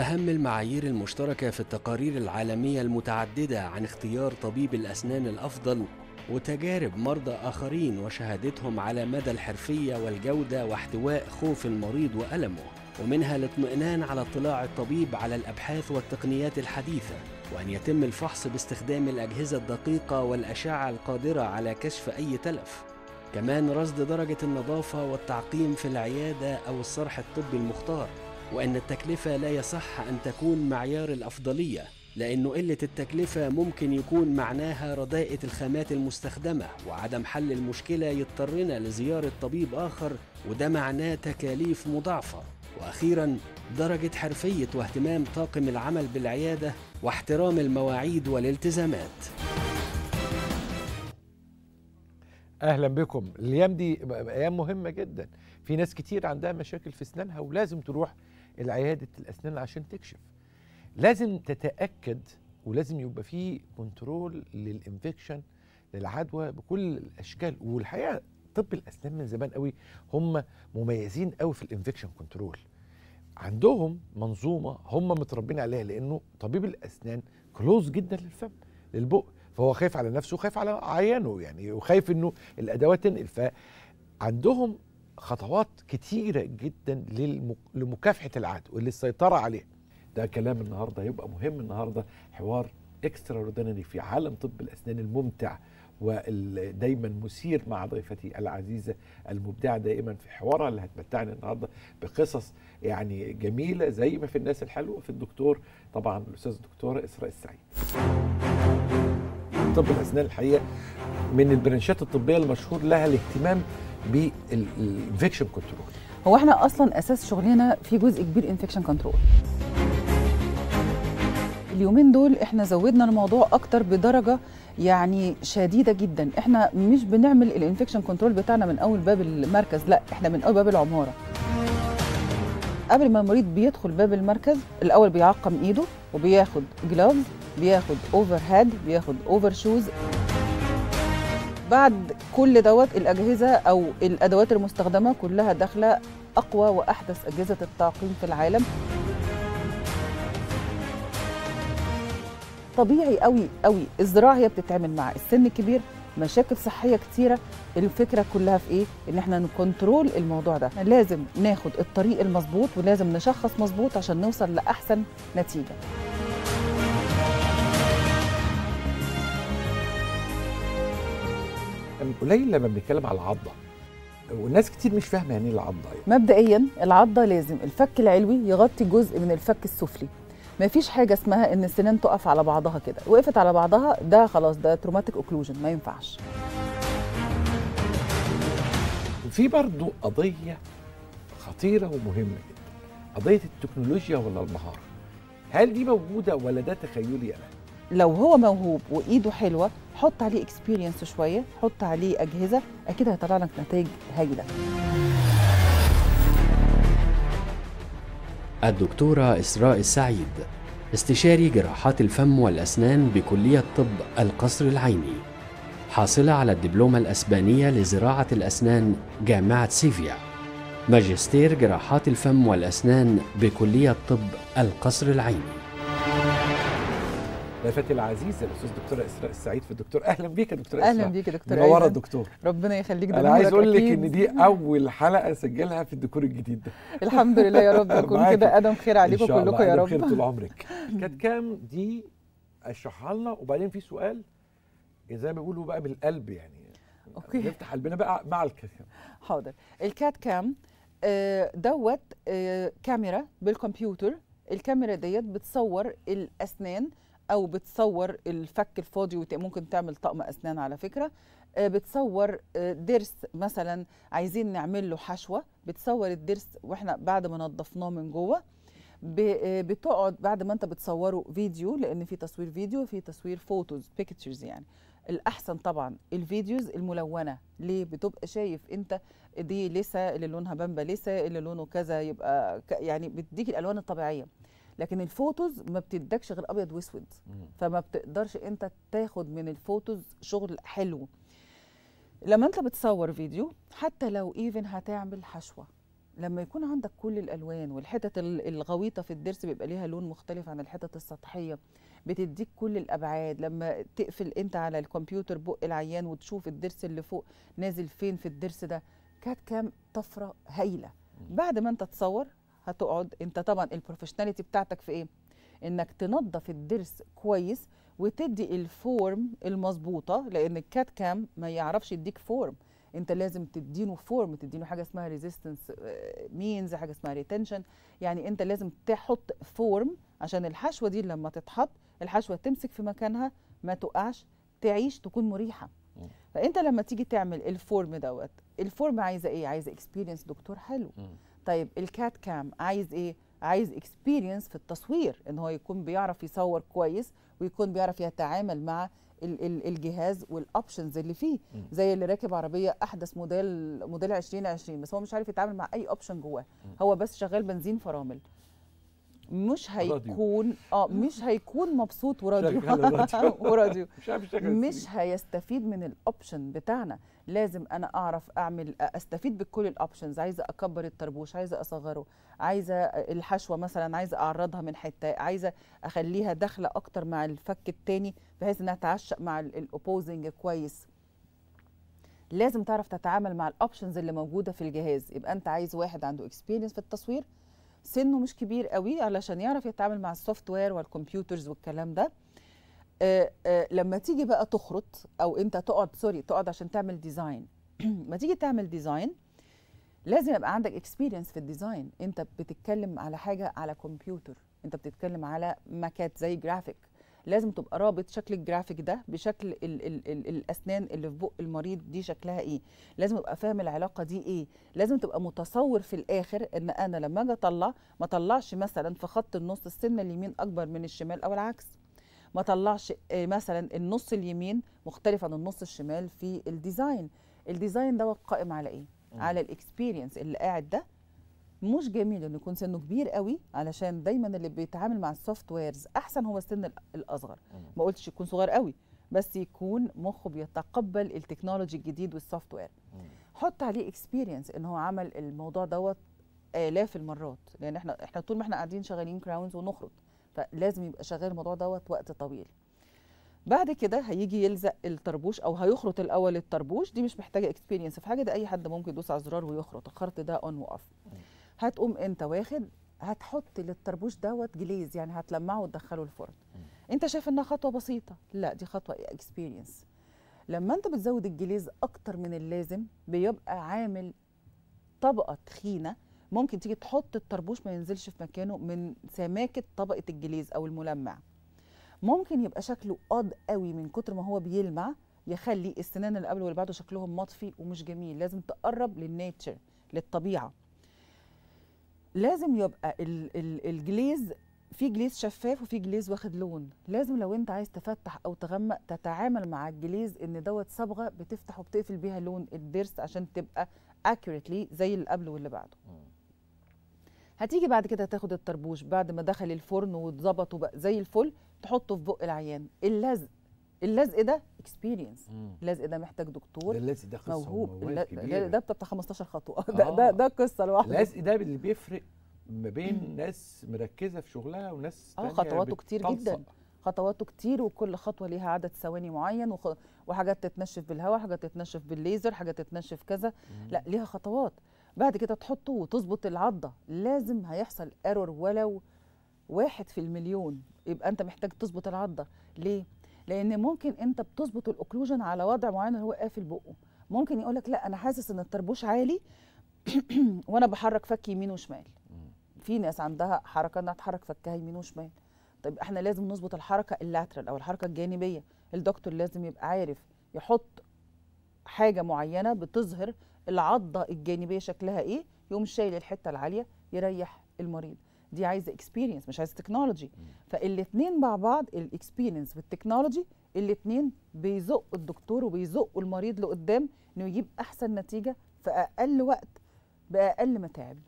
أهم المعايير المشتركة في التقارير العالمية المتعددة عن اختيار طبيب الأسنان الأفضل وتجارب مرضى آخرين وشهادتهم على مدى الحرفية والجودة واحتواء خوف المريض وألمه ومنها الاطمئنان على اطلاع الطبيب على الأبحاث والتقنيات الحديثة وأن يتم الفحص باستخدام الأجهزة الدقيقة والأشعة القادرة على كشف أي تلف كمان رصد درجة النظافة والتعقيم في العيادة أو الصرح الطبي المختار وأن التكلفة لا يصح أن تكون معيار الأفضلية لأنه قلة التكلفة ممكن يكون معناها رداءة الخامات المستخدمة وعدم حل المشكلة يضطرنا لزيارة طبيب آخر وده معناه تكاليف مضاعفة وأخيرا درجة حرفية واهتمام طاقم العمل بالعيادة واحترام المواعيد والالتزامات اهلا بكم الايام دي ايام مهمه جدا في ناس كتير عندها مشاكل في اسنانها ولازم تروح العياده الاسنان عشان تكشف لازم تتاكد ولازم يبقى فيه كنترول للانفكشن للعدوى بكل الاشكال والحقيقه طب الاسنان من زمان قوي هم مميزين قوي في الانفكشن كنترول عندهم منظومه هم متربين عليها لانه طبيب الاسنان كلوز جدا للفم للبق فهو خايف على نفسه وخايف على عيانه يعني وخايف انه الادوات تنقل فعندهم خطوات كتيرة جدا لمكافحة العاد وللسيطرة عليه ده كلام النهاردة هيبقى مهم النهاردة حوار اكسترا في عالم طب الأسنان الممتع ودايما مثير مع ضيفتي العزيزة المبدعة دائما في حوارها اللي هتمتعني النهاردة بقصص يعني جميلة زي ما في الناس الحلوة في الدكتور طبعا الأستاذ الدكتورة إسراء السعيد طب الأسنان الحقيقة من البرنشات الطبية المشهور لها الاهتمام بالانفكشن كنترول هو احنا اصلا اساس شغلنا في جزء كبير انفكشن كنترول اليومين دول احنا زودنا الموضوع اكتر بدرجه يعني شديده جدا احنا مش بنعمل الانفكشن كنترول بتاعنا من اول باب المركز لا احنا من اول باب العماره قبل ما المريض بيدخل باب المركز الاول بيعقم ايده وبياخد جلافز بياخد اوفر هاد بياخد اوفر شوز بعد كل دوت الاجهزه او الادوات المستخدمه كلها داخله اقوى واحدث اجهزه التعقيم في العالم طبيعي قوي قوي الزراعه هي بتتعامل مع السن الكبير مشاكل صحيه كتيره الفكره كلها في ايه ان احنا نكنترول الموضوع ده لازم ناخد الطريق المظبوط ولازم نشخص مظبوط عشان نوصل لاحسن نتيجه قليل لما بنتكلم على العضه والناس كتير مش فاهمه يعني ايه العضه يعني. مبدئيا العضه لازم الفك العلوي يغطي جزء من الفك السفلي ما فيش حاجه اسمها ان السنان تقف على بعضها كده وقفت على بعضها ده خلاص ده تروماتيك اوكلوجن ما ينفعش في برضو قضيه خطيره ومهمه جدا قضيه التكنولوجيا ولا المهاره هل دي موجوده ولا ده تخيلي انا لو هو موهوب وايده حلوه حط عليه اكسبيرينس شويه حط عليه اجهزه اكيد هيطلع لك نتائج هايله الدكتوره اسراء السعيد استشاري جراحات الفم والاسنان بكليه طب القصر العيني حاصله على الدبلومه الاسبانيه لزراعه الاسنان جامعه سيفيا ماجستير جراحات الفم والاسنان بكليه طب القصر العيني ضيفتي العزيزه الاستاذ دكتوره اسراء السعيد في الدكتور اهلا بيك يا دكتوره اسراء اهلا بيك يا دكتوره منوره الدكتور ربنا يخليك دكتور انا عايز اقول لك ان دي اول حلقه اسجلها في الديكور الجديد ده الحمد لله يا رب يكون كده ادم خير عليكم كلكم يا رب خير طول عمرك كانت كام دي اشرحها لنا وبعدين في سؤال إيه زي ما بيقولوا بقى بالقلب يعني اوكي نفتح قلبنا بقى مع الكات كام حاضر الكات كام آه، دوت آه، كاميرا بالكمبيوتر الكاميرا ديت بتصور الاسنان او بتصور الفك الفاضي وممكن تعمل طقم اسنان على فكره آه، بتصور آه، ضرس مثلا عايزين نعمل له حشوه بتصور الضرس واحنا بعد ما نظفناه من جوه آه، بتقعد بعد ما انت بتصوره فيديو لان في تصوير فيديو في تصوير فوتوز بيكتشرز يعني الاحسن طبعا الفيديوز الملونه ليه بتبقى شايف انت دي لسه اللي لونها بامبا لسه اللي لونه كذا يبقى يعني بتديك الالوان الطبيعيه لكن الفوتوز ما بتدكش غير ابيض واسود فما بتقدرش انت تاخد من الفوتوز شغل حلو لما انت بتصور فيديو حتى لو ايفن هتعمل حشوه لما يكون عندك كل الالوان والحتت الغويطه في الضرس بيبقى ليها لون مختلف عن الحتت السطحيه بتديك كل الابعاد لما تقفل انت على الكمبيوتر بق العيان وتشوف الضرس اللي فوق نازل فين في الضرس ده كانت كام طفره هايله بعد ما انت تصور هتقعد انت طبعا البروفيشناليتي بتاعتك في ايه انك تنظف الضرس كويس وتدي الفورم المظبوطه لان الكات كام ما يعرفش يديك فورم انت لازم تدينه فورم تدينه حاجه اسمها ريزيستنس مينز آه، حاجه اسمها ريتنشن يعني انت لازم تحط فورم عشان الحشوه دي لما تتحط الحشوه تمسك في مكانها ما تقعش تعيش تكون مريحه فانت لما تيجي تعمل الفورم دوت الفورم عايزه ايه عايزه اكسبيرينس دكتور حلو م. طيب الكات كام عايز ايه عايز اكسبيرينس في التصوير ان هو يكون بيعرف يصور كويس ويكون بيعرف يتعامل مع الجهاز والاوبشنز اللي فيه زي اللي راكب عربيه احدث موديل موديل 2020 بس هو مش عارف يتعامل مع اي اوبشن جواه هو بس شغال بنزين فرامل مش هيكون اه مش هيكون مبسوط وراديو وراديو مش هيستفيد من الاوبشن بتاعنا لازم انا اعرف اعمل استفيد بكل الاوبشنز عايزه اكبر الطربوش عايزه اصغره عايزه الحشوه مثلا عايزه اعرضها من حته عايزه اخليها داخله اكتر مع الفك التاني بحيث انها تعشق مع الاوبوزنج كويس لازم تعرف تتعامل مع الاوبشنز اللي موجوده في الجهاز يبقى انت عايز واحد عنده اكسبيرينس في التصوير سنه مش كبير قوي علشان يعرف يتعامل مع السوفت وير والكمبيوترز والكلام ده آه، آه، لما تيجي بقى تخرط او انت تقعد سوري تقعد عشان تعمل ديزاين ما تيجي تعمل ديزاين لازم يبقى عندك اكسبيرينس في الديزاين انت بتتكلم على حاجه على كمبيوتر انت بتتكلم على ماكات زي جرافيك لازم تبقى رابط شكل الجرافيك ده بشكل الـ الـ الـ الاسنان اللي في بق المريض دي شكلها ايه لازم ابقى فاهم العلاقه دي ايه لازم تبقى متصور في الاخر ان انا لما اجي اطلع ما اطلعش مثلا في خط النص السن اليمين اكبر من الشمال او العكس ما طلعش آه، مثلا النص اليمين مختلف عن النص الشمال في الديزاين الديزاين دوت قائم على ايه مم. على الاكسبيرينس اللي قاعد ده مش جميل انه يكون سنه كبير قوي علشان دايما اللي بيتعامل مع السوفت ويرز احسن هو السن الاصغر ما قلتش يكون صغير قوي بس يكون مخه بيتقبل التكنولوجي الجديد والسوفت وير حط عليه اكسبيرينس ان هو عمل الموضوع دوت الاف المرات لان احنا احنا طول ما احنا قاعدين شغالين كراونز ونخرج فلازم يبقى شغال الموضوع دوت وقت طويل بعد كده هيجي يلزق الطربوش او هيخرط الاول الطربوش دي مش محتاجه اكسبيرينس في حاجه ده اي حد ممكن يدوس على الزرار ويخرط الخرط ده اون واوف هتقوم انت واخد هتحط للطربوش دوت جليز يعني هتلمعه وتدخله الفرن انت شايف انها خطوه بسيطه لا دي خطوه اكسبيرينس لما انت بتزود الجليز اكتر من اللازم بيبقى عامل طبقه تخينه ممكن تيجي تحط الطربوش ما ينزلش في مكانه من سماكه طبقه الجليز او الملمع ممكن يبقى شكله قاض قوي من كتر ما هو بيلمع يخلي السنان اللي قبل واللي بعده شكلهم مطفي ومش جميل لازم تقرب للنيتشر للطبيعه لازم يبقى ال ال الجليز في جليز شفاف وفي جليز واخد لون لازم لو انت عايز تفتح او تغمق تتعامل مع الجليز ان دوت صبغه بتفتح وبتقفل بيها لون الضرس عشان تبقى اكيوريتلي زي اللي قبل واللي بعده هتيجي بعد كده تاخد الطربوش بعد ما دخل الفرن واتظبط وبقى زي الفل تحطه في بق العيان اللزق اللزق ده اكسبيرينس اللزق ده محتاج دكتور اللزق ده قصه موهوب ده بتاع 15 خطوه ده آه. ده ده قصه لوحده اللزق ده اللي بيفرق ما بين ناس مركزه في شغلها وناس اه خطواته كتير جدا خطواته كتير وكل خطوه ليها عدد ثواني معين وخ... وحاجات تتنشف بالهواء حاجات تتنشف بالليزر حاجات تتنشف كذا لا ليها خطوات بعد كده تحطه وتظبط العضه لازم هيحصل ايرور ولو واحد في المليون يبقى انت محتاج تظبط العضه ليه لان ممكن انت بتظبط الاوكلوجن على وضع معين هو قافل بقه ممكن يقول لك لا انا حاسس ان الطربوش عالي وانا بحرك فكي يمين وشمال في ناس عندها حركه انها تحرك فكها يمين وشمال طيب احنا لازم نظبط الحركه اللاترال او الحركه الجانبيه الدكتور لازم يبقى عارف يحط حاجه معينه بتظهر العضه الجانبيه شكلها ايه يقوم شايل الحته العاليه يريح المريض دي عايزه اكسبيرينس مش عايزه تكنولوجي فالاثنين مع بعض الاكسبيرينس والتكنولوجي الاثنين بيزقوا الدكتور وبيزقوا المريض لقدام انه يجيب احسن نتيجه في اقل وقت باقل متاعب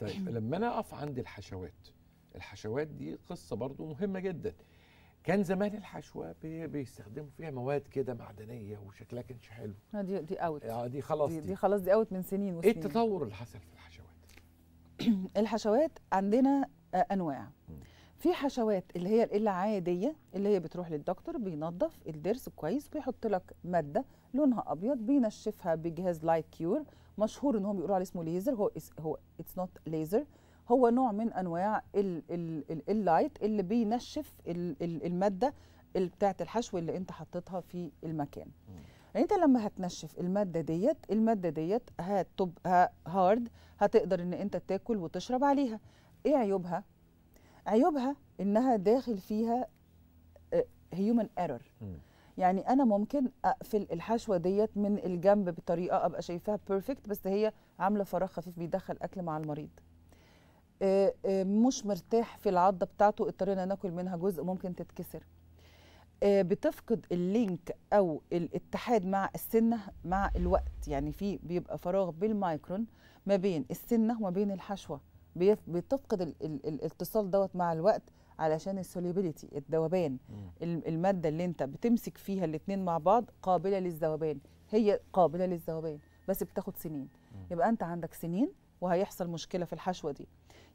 طيب لما انا اقف عند الحشوات الحشوات دي قصه برضو مهمه جدا كان زمان الحشوه بيستخدموا فيها مواد كده معدنيه وشكلها كانش حلو آه، دي دي اوت اه دي خلاص دي, دي, دي خلاص دي اوت من سنين إيه وسنين ايه التطور اللي حصل في الحشوات الحشوات عندنا آه انواع في حشوات اللي هي العاديه اللي هي بتروح للدكتور بينظف الضرس كويس بيحط لك ماده لونها ابيض بينشفها بجهاز لايت كيور مشهور ان هم بيقولوا عليه اسمه ليزر هو هو اتس نوت ليزر هو نوع من انواع اللايت اللي بينشف الماده بتاعه الحشو اللي انت حطيتها في المكان انت لما هتنشف الماده ديت الماده ديت هتبقى هارد هتقدر ان انت تاكل وتشرب عليها ايه عيوبها عيوبها انها داخل فيها هيومن آه، ايرور يعني انا ممكن اقفل الحشوه ديت من الجنب بطريقه ابقى شايفاها بيرفكت بس هي عامله فراغ خفيف بيدخل اكل مع المريض آه، آه، مش مرتاح في العضه بتاعته اضطرينا ناكل منها جزء ممكن تتكسر آه، بتفقد اللينك او الاتحاد مع السنه مع الوقت يعني في بيبقى فراغ بالمايكرون ما بين السنه وما بين الحشوه بتفقد الاتصال دوت مع الوقت علشان السوليبيليتي الذوبان الماده اللي انت بتمسك فيها الاثنين مع بعض قابله للذوبان هي قابله للذوبان بس بتاخد سنين يبقى انت عندك سنين وهيحصل مشكله في الحشوه دي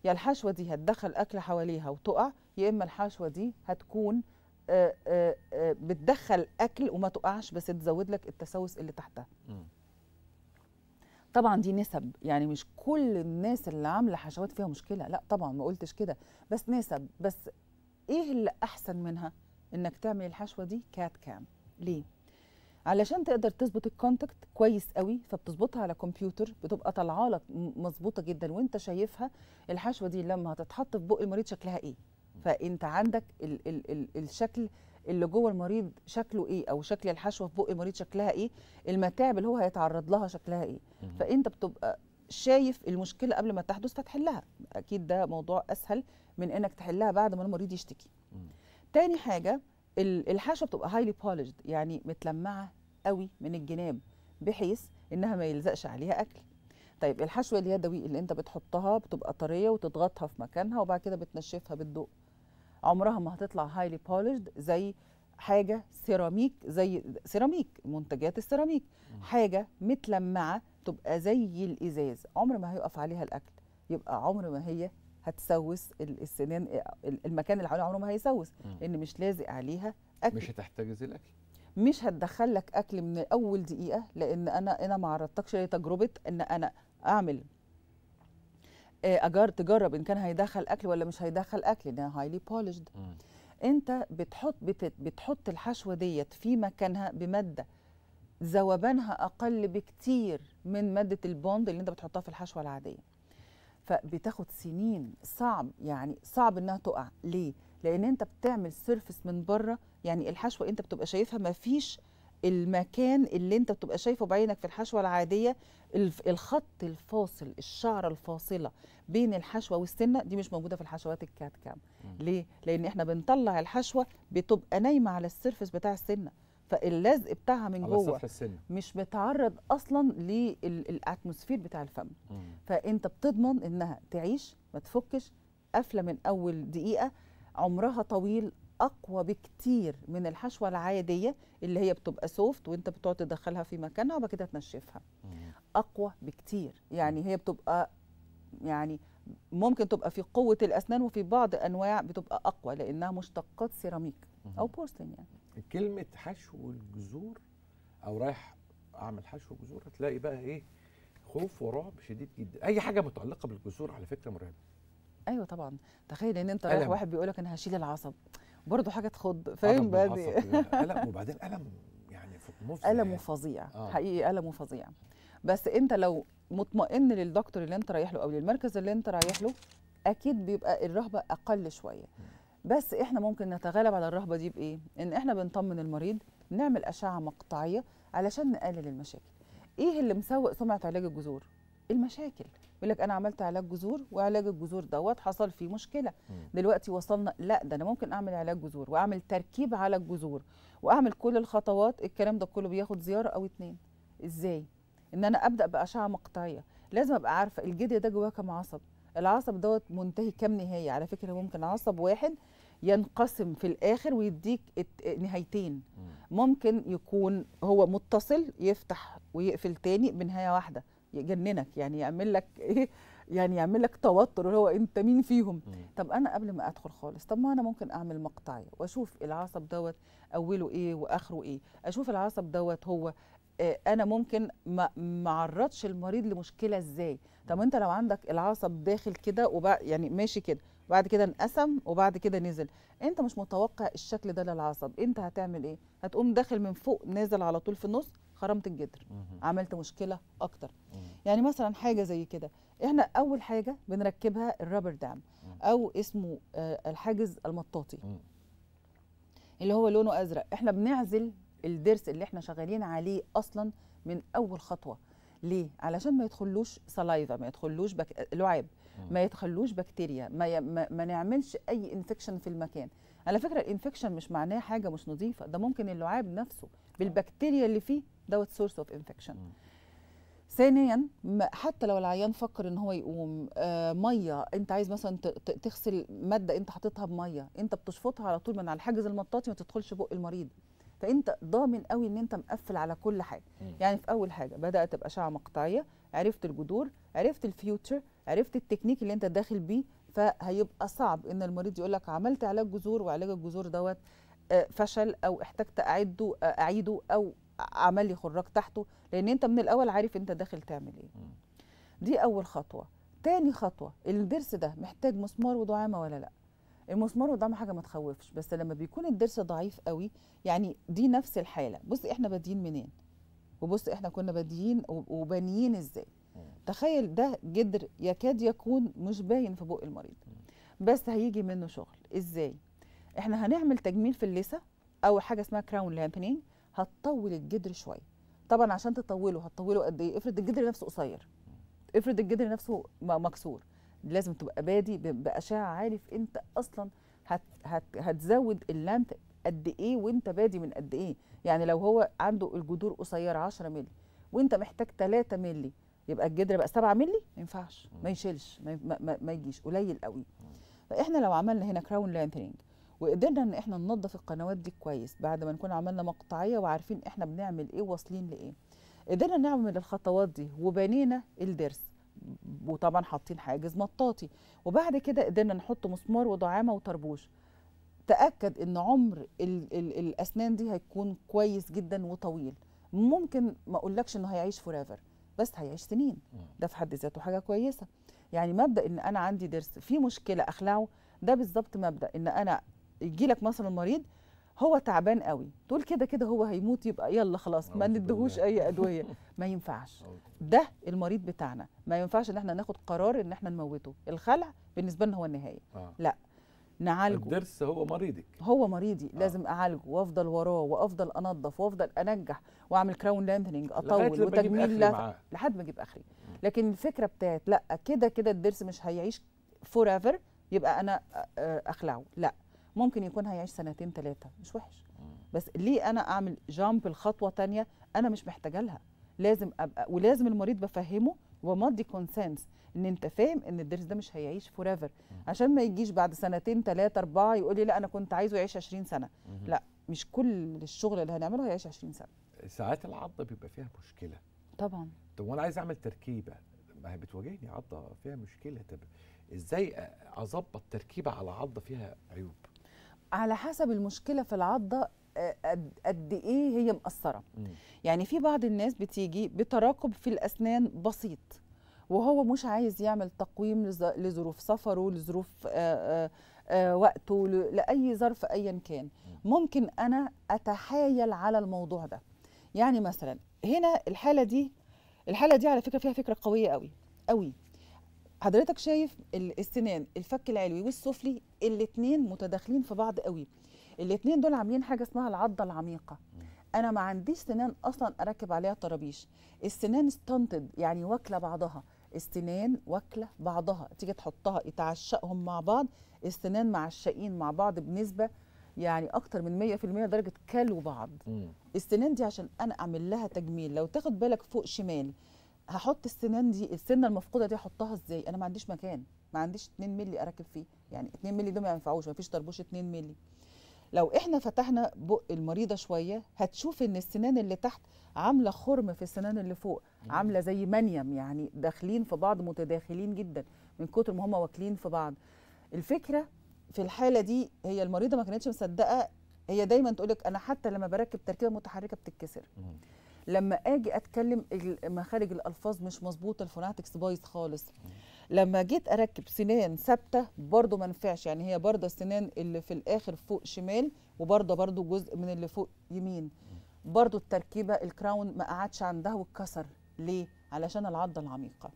يا الحشوه دي هتدخل اكل حواليها وتقع يا اما الحشوه دي هتكون آه، آه، آه، بتدخل اكل وما تقعش بس تزود لك التسوس اللي تحتها طبعا دي نسب يعني مش كل الناس اللي عامله حشوات فيها مشكله لا طبعا ما قلتش كده بس نسب بس ايه اللي احسن منها انك تعمل الحشوه دي كات كام ليه علشان تقدر تظبط الكونتاكت كويس قوي فبتظبطها على كمبيوتر بتبقى طالعه لك مظبوطه جدا وانت شايفها الحشوه دي لما هتتحط في بق المريض شكلها ايه فانت عندك ال ال ال الشكل اللي جوه المريض شكله ايه او شكل الحشوه في بق المريض شكلها ايه المتاعب اللي هو هيتعرض لها شكلها ايه فانت بتبقى شايف المشكله قبل ما تحدث فتحلها اكيد ده موضوع اسهل من انك تحلها بعد ما المريض يشتكي تاني حاجه الحشه بتبقى هايلي بولجد يعني متلمعه قوي من الجناب بحيث انها ما يلزقش عليها اكل طيب الحشوه اليدوي اللي انت بتحطها بتبقى طريه وتضغطها في مكانها وبعد كده بتنشفها بالضوء عمرها ما هتطلع هايلي بولجد زي حاجه سيراميك زي سيراميك منتجات السيراميك حاجه متلمعه تبقى زي الازاز عمر ما هيقف عليها الاكل يبقى عمر ما هي هتسوس السنان المكان اللي حواليها عمره ما هيسوس لان مش لازق عليها اكل مش هتحتجز الاكل مش هتدخل لك اكل من اول دقيقه لان انا انا ما عرضتكش لتجربه ان انا اعمل آه، اجار تجرب ان كان هيدخل اكل ولا مش هيدخل اكل ده هايلي بولشد انت بتحط بتحط الحشوه ديت في مكانها بماده ذوبانها اقل بكتير من ماده البوند اللي انت بتحطها في الحشوه العاديه فبتاخد سنين صعب يعني صعب انها تقع ليه لان انت بتعمل سيرفس من بره يعني الحشوه انت بتبقى شايفها ما فيش المكان اللي انت بتبقى شايفه بعينك في الحشوه العاديه الخط الفاصل الشعره الفاصله بين الحشوه والسنه دي مش موجوده في الحشوات الكات كام ليه لان احنا بنطلع الحشوه بتبقى نايمه على السيرفس بتاع السنه فاللزق بتاعها من جوه مش بتعرض اصلا للاتموسفير بتاع الفم مم. فانت بتضمن انها تعيش ما تفكش قافله من اول دقيقه عمرها طويل اقوى بكتير من الحشوه العاديه اللي هي بتبقى سوفت وانت بتقعد تدخلها في مكانها وبعد كده تنشفها مم. اقوى بكتير يعني هي بتبقى يعني ممكن تبقى في قوه الاسنان وفي بعض انواع بتبقى اقوى لانها مشتقات سيراميك او بوستنج يعني كلمه حشو الجذور او رايح اعمل حشو جذور هتلاقي بقى ايه خوف ورعب شديد جدا اي حاجه متعلقه بالجذور على فكره مرعبه ايوه طبعا تخيل ان انت رايح واحد بيقول لك انا هشيل العصب برضه حاجه تخض فاهم بقى دي قلم وبعدين قلم يعني مفزع قلمه يعني. فظيع آه. حقيقي قلمه فظيع بس انت لو مطمئن للدكتور اللي انت رايح له او للمركز اللي انت رايح له اكيد بيبقى الرهبه اقل شويه بس احنا ممكن نتغلب على الرهبه دي بايه ان احنا بنطمن المريض نعمل اشعه مقطعيه علشان نقلل المشاكل ايه اللي مسوق سمعه علاج الجذور المشاكل يقول لك انا عملت علاج جذور وعلاج الجذور دوت حصل فيه مشكله دلوقتي وصلنا لا ده انا ممكن اعمل علاج جذور واعمل تركيب على الجذور واعمل كل الخطوات الكلام ده كله بياخد زياره او اتنين ازاي ان انا ابدا باشعه مقطعيه لازم ابقى عارفه الجدي ده جواه كم عصب العصب دوت منتهي كم نهايه على فكره ممكن عصب واحد ينقسم في الاخر ويديك نهايتين ممكن يكون هو متصل يفتح ويقفل تاني بنهايه واحده يجننك يعني يعمل لك ايه يعني يعمل لك توتر اللي هو انت مين فيهم طب انا قبل ما ادخل خالص طب ما انا ممكن اعمل مقطعي واشوف العصب دوت اوله ايه واخره ايه اشوف العصب دوت هو آه، انا ممكن ما اعرضش المريض لمشكله ازاي طب انت لو عندك العصب داخل كده وبقى يعني ماشي كده بعد كده انقسم وبعد كده نزل انت مش متوقع الشكل ده للعصب انت هتعمل ايه هتقوم داخل من فوق نازل على طول في النص خرمت الجدر عملت مشكله اكتر يعني مثلا حاجه زي كده احنا اول حاجه بنركبها الرابر دام او اسمه آه، الحاجز المطاطي اللي هو لونه ازرق احنا بنعزل الضرس اللي احنا شغالين عليه اصلا من اول خطوه ليه علشان ما يدخلوش سلايفا ما يدخلوش بك... لعاب ما يدخلوش بكتيريا ما, ي... ما... ما نعملش اي انفكشن في المكان على فكره الانفكشن مش معناه حاجه مش نظيفه ده ممكن اللعاب نفسه بالبكتيريا اللي فيه دوت سورس اوف انفكشن ثانيا حتى لو العيان فكر ان هو يقوم آه ميه انت عايز مثلا تغسل ماده انت حاططها بميه انت بتشفطها على طول من على الحاجز المطاطي ما تدخلش بق المريض فانت ضامن قوي ان انت مقفل على كل حاجه مم. يعني في اول حاجه بدات اشعه مقطعيه عرفت الجذور عرفت الفيوتشر عرفت التكنيك اللي انت داخل بيه فهيبقى صعب ان المريض يقول لك عملت علاج جذور وعلاج الجذور دوت آه، فشل او احتجت اعده آه، اعيده او عمل لي خراج تحته لان انت من الاول عارف انت داخل تعمل ايه دي اول خطوه تاني خطوه الضرس ده محتاج مسمار ودعامه ولا لا المسمار والضم حاجه ما تخوفش بس لما بيكون الضرس ضعيف قوي يعني دي نفس الحاله بص احنا بادئين منين وبص احنا كنا بادئين وبانيين ازاي تخيل ده جدر يكاد يكون مش باين في بق المريض بس هيجي منه شغل ازاي احنا هنعمل تجميل في اللثه او حاجه اسمها كراون لامبنينج هتطول الجدر شويه طبعا عشان تطوله هتطوله قد ايه افرض الجدر نفسه قصير افرض الجدر نفسه مكسور لازم تبقى بادي باشعه عارف انت اصلا هت هت هتزود اللامب قد ايه وانت بادي من قد ايه يعني لو هو عنده الجذور قصيره 10 مللي وانت محتاج 3 مللي يبقى الجدر بقى 7 مللي ما ينفعش ما يشيلش ما, ما, ما يجيش قليل قوي فاحنا لو عملنا هنا كراون لانترنج وقدرنا ان احنا ننظف القنوات دي كويس بعد ما نكون عملنا مقطعيه وعارفين احنا بنعمل ايه واصلين لايه قدرنا نعمل الخطوات دي وبنينا الدرس وطبعا حاطين حاجز مطاطي وبعد كده قدرنا نحط مسمار ودعامه وطربوش تاكد ان عمر الـ الـ الاسنان دي هيكون كويس جدا وطويل ممكن ما اقولكش انه هيعيش ايفر بس هيعيش سنين ده في حد ذاته حاجه كويسه يعني مبدا ان انا عندي ضرس في مشكله اخلعه ده بالظبط مبدا ان انا يجي لك مثلا مريض هو تعبان قوي تقول كده كده هو هيموت يبقى يلا خلاص ما ندهوش اي ادويه ما ينفعش ده المريض بتاعنا ما ينفعش ان احنا ناخد قرار ان احنا نموته الخلع بالنسبه لنا هو النهايه آه. لا نعالجه الدرس هو مريضك هو مريضي آه. لازم اعالجه وافضل وراه وافضل انظف وافضل انجح واعمل كراون لامبنج اطول وتجميل لحد ما اجيب اخري لكن الفكره بتاعت لا كده كده الدرس مش هيعيش فور ايفر يبقى انا آه، آه، اخلعه لا ممكن يكون هيعيش سنتين ثلاثه مش وحش بس ليه انا اعمل جامب لخطوه تانية انا مش محتاجه لها لازم ابقى ولازم المريض بفهمه ومضي كونسنس ان انت فاهم ان الضرس ده مش هيعيش ايفر عشان ما يجيش بعد سنتين ثلاثه اربعه يقول لي لا انا كنت عايزه يعيش 20 سنه لا مش كل الشغل اللي هنعمله هيعيش 20 سنه ساعات العضه بيبقى فيها مشكله طبعا طب وانا عايز اعمل تركيبه ما هي بتواجهني عضه فيها مشكله طب ازاي اظبط تركيبه على عضه فيها عيوب على حسب المشكله في العضه آه، قد ايه هي مقصره مم. يعني في بعض الناس بتيجي بتراقب في الاسنان بسيط وهو مش عايز يعمل تقويم لظروف سفره لظروف آه، آه، وقته لاي ظرف ايا كان ممكن انا اتحايل على الموضوع ده يعني مثلا هنا الحاله دي الحاله دي على فكره فيها فكره قويه قوي قوي حضرتك شايف السنان الفك العلوي والسفلي الاثنين متداخلين في بعض قوي الاثنين دول عاملين حاجه اسمها العضه العميقه انا ما عنديش سنان اصلا اركب عليها طرابيش السنان استنتد يعني واكله بعضها السنان واكله بعضها تيجي تحطها يتعشقهم مع بعض السنان معشقين مع بعض بنسبه يعني اكتر من 100% درجه كلوا بعض السنان دي عشان انا اعمل لها تجميل لو تاخد بالك فوق شمال هحط السنان دي السنه المفقوده دي احطها ازاي انا ما عنديش مكان ما عنديش 2 مللي اركب فيه يعني 2 مللي دول ما ينفعوش ما فيش طربوش 2 مللي لو احنا فتحنا بق المريضه شويه هتشوف ان السنان اللي تحت عامله خرم في السنان اللي فوق عامله زي منيم يعني داخلين في بعض متداخلين جدا من كتر ما هم واكلين في بعض الفكره في الحاله دي هي المريضه ما كانتش مصدقه هي دايما تقول لك انا حتى لما بركب تركيبه متحركه بتتكسر لما اجي اتكلم مخارج الالفاظ مش مظبوطه الفوناتكس بايظ خالص لما جيت اركب سنان ثابته برده ما نفعش يعني هي برضه السنان اللي في الاخر فوق شمال وبرضه برضه جزء من اللي فوق يمين برضه التركيبه الكراون ما قعدش عندها واتكسر ليه علشان العضه العميقه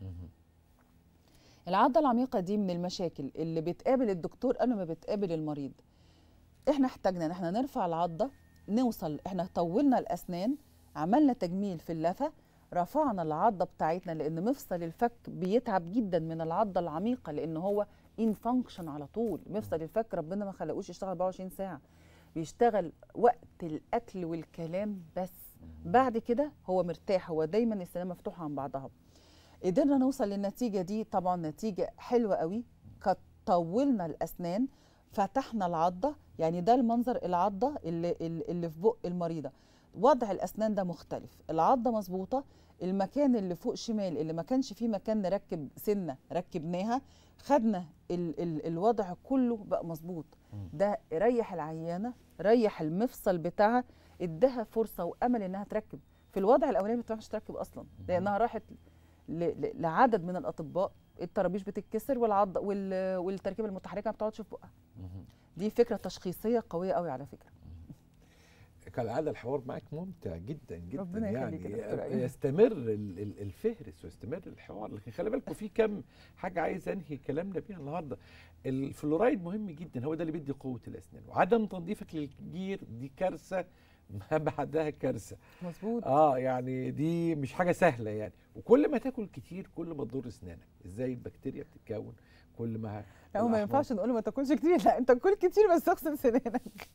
العضه العميقه دي من المشاكل اللي بتقابل الدكتور قبل ما بتقابل المريض احنا احتاجنا ان احنا نرفع العضه نوصل احنا طولنا الاسنان عملنا تجميل في اللثه رفعنا العضه بتاعتنا لان مفصل الفك بيتعب جدا من العضه العميقه لان هو ان فانكشن على طول مفصل الفك ربنا ما خلقوش يشتغل 24 ساعه بيشتغل وقت الاكل والكلام بس بعد كده هو مرتاح هو دايما السلامه مفتوحه عن بعضها قدرنا نوصل للنتيجه دي طبعا نتيجه حلوه قوي طولنا الاسنان فتحنا العضه يعني ده المنظر العضه اللي اللي في بق المريضه وضع الاسنان ده مختلف العضه مظبوطه المكان اللي فوق شمال اللي ما كانش فيه مكان نركب سنه ركبناها خدنا ال ال الوضع كله بقى مظبوط ده ريح العيانه ريح المفصل بتاعها اداها فرصه وامل انها تركب في الوضع الاولاني ما بتعرفش تركب اصلا لانها راحت لعدد من الاطباء الطرابيش بتتكسر والعض والتركيبه المتحركه ما بتقعدش في بقها دي فكره تشخيصيه قويه قوي على فكره كالعاده الحوار معاك ممتع جدا جدا ربنا يعني يستمر الفهرس ويستمر الحوار لكن خلي بالكم في كم حاجه عايز انهي كلامنا بيها النهارده الفلورايد مهم جدا هو ده اللي بيدي قوه الاسنان وعدم تنظيفك للجير دي كارثه ما بعدها كارثه مظبوط اه يعني دي مش حاجه سهله يعني وكل ما تاكل كتير كل ما تضر اسنانك ازاي البكتيريا بتتكون كل ما لا ما ينفعش نقول ما تاكلش كتير لا انت كل كتير بس تغسل سنانك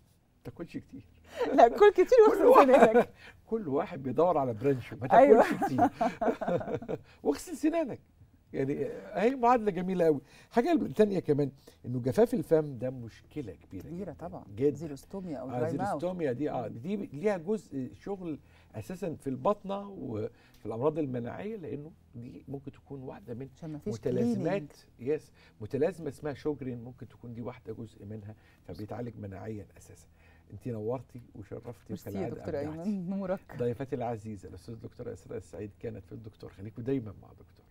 تاكلش كتير لا كل كتير واغسل سنانك كل واحد بيدور على برانش ما أيوه. تاكلش أيوة. كتير واغسل سنانك يعني هي معادله جميله قوي حاجه الثانيه كمان انه جفاف الفم ده مشكله كبيره كبيره طبعا جدا زيروستوميا او آه زيروستوميا دي اه دي ليها جزء شغل اساسا في البطنه وفي الامراض المناعيه لانه دي ممكن تكون واحده من متلازمات يس متلازمه اسمها شوجرين ممكن تكون دي واحده جزء منها فبيتعالج مناعيا اساسا انت نورتي وشرفتي وكالعاده دكتور ايمن نورك ضيفتي العزيزه الاستاذ الدكتوره اسراء السعيد كانت في الدكتور خليكم دايما مع دكتور